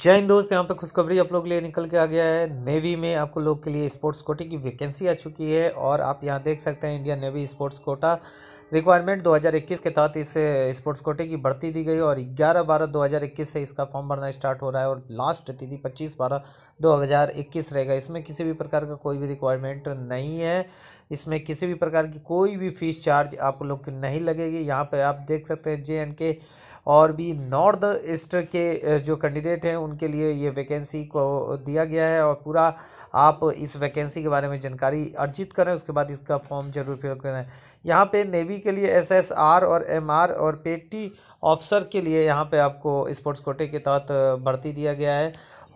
जय हिंद दोस्त यहाँ पे खुशखबरी आप लोग के लिए निकल के आ गया है नेवी में आपको लोग के लिए स्पोर्ट्स कोटे की वैकेंसी आ चुकी है और आप यहाँ देख सकते हैं Indian Navy sports quota requirement 2021 के तहत इस स्पोर्ट्स कोटे की भर्ती दी गई और 11 बारह 2021 से इसका फॉर्म भरना स्टार्ट हो रहा है और लास्ट तिथि 25 बारह 2021 रहेगा इसमें किसी भी प्रकार का कोई भी रिक्वायरमेंट नहीं है इसमें किसी भी प्रकार की कोई भी फीस चार्ज आप लोग की नहीं लगेगी यहाँ पर आप देख सकते हैं जे और भी नॉर्थ ईस्ट के जो कैंडिडेट हैं उनके लिए ये वैकेंसी को दिया गया है और पूरा आप इस वैकेंसी के बारे में जानकारी अर्जित करें उसके बाद इसका फॉर्म जरूर फिल करें यहाँ पे नेवी के लिए एसएसआर और एमआर और पेटी ऑफिसर के लिए यहाँ पे आपको स्पोर्ट्स कोटे के तहत भर्ती दिया गया है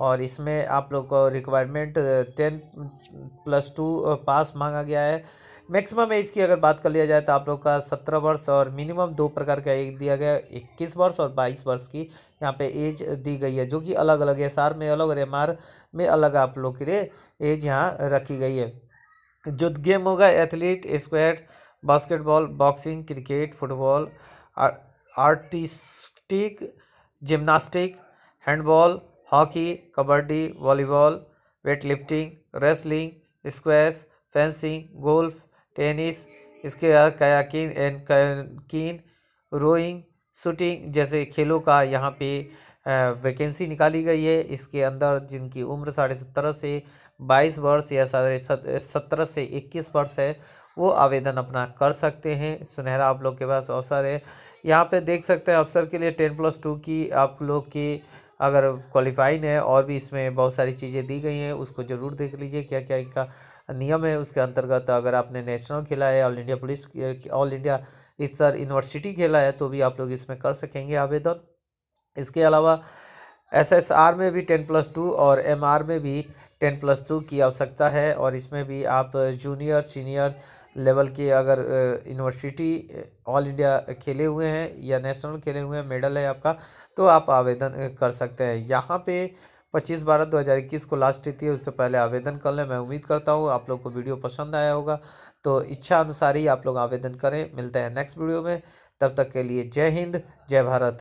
और इसमें आप लोग को requirement ten plus two pass मांगा गया है मैक्सिमम एज की अगर बात कर लिया जाए तो आप लोग का सत्रह वर्ष और मिनिमम दो प्रकार का एज दिया गया इक्कीस वर्ष और बाईस वर्ष की यहाँ पे एज दी गई है जो कि अलग अलग एस में अलग और एम में अलग आप लोग के लिए एज यहाँ रखी गई है जो गेम होगा athlete squat basketball boxing cricket football artistic gymnastic handball hockey kabaddi volleyball weightlifting wrestling squash fencing golf tennis इसके अलावा kayaking and kayaking rowing shooting जैसे खेलों का यहाँ पे वैकेंसी निकाली गई है इसके अंदर जिनकी उम्र साढ़े सत्रह से बाईस वर्ष या साढ़े सत्रह से इक्कीस वर्ष है वो आवेदन अपना कर सकते हैं सुनहरा आप लोग के पास अवसर है यहाँ पे देख सकते हैं अवसर के लिए टेन प्लस टू की आप लोग की अगर क्वालिफाइन है और भी इसमें बहुत सारी चीज़ें दी गई हैं उसको ज़रूर देख लीजिए क्या क्या इनका नियम है उसके अंतर्गत अगर आपने नेशनल खेला है all India police all India स्तर यूनिवर्सिटी खेला है तो भी आप लोग इसमें कर सकेंगे आवेदन इसके अलावा एस एस आर में भी टेन प्लस टू और एम आर में भी टेन प्लस टू की आवश्यकता है और इसमें भी आप जूनियर सीनियर लेवल के अगर यूनिवर्सिटी ऑल इंडिया खेले हुए हैं या नेशनल खेले हुए हैं मेडल है आपका तो आप आवेदन कर सकते हैं यहाँ पे पच्चीस बारह दो हज़ार इक्कीस को लास्ट तिथि है उससे पहले आवेदन कर लें मैं उम्मीद करता हूँ आप लोग को वीडियो पसंद आया होगा तो इच्छा अनुसार ही आप लोग आवेदन करें मिलते हैं नेक्स्ट वीडियो में तब तक के लिए जय हिंद जय भारत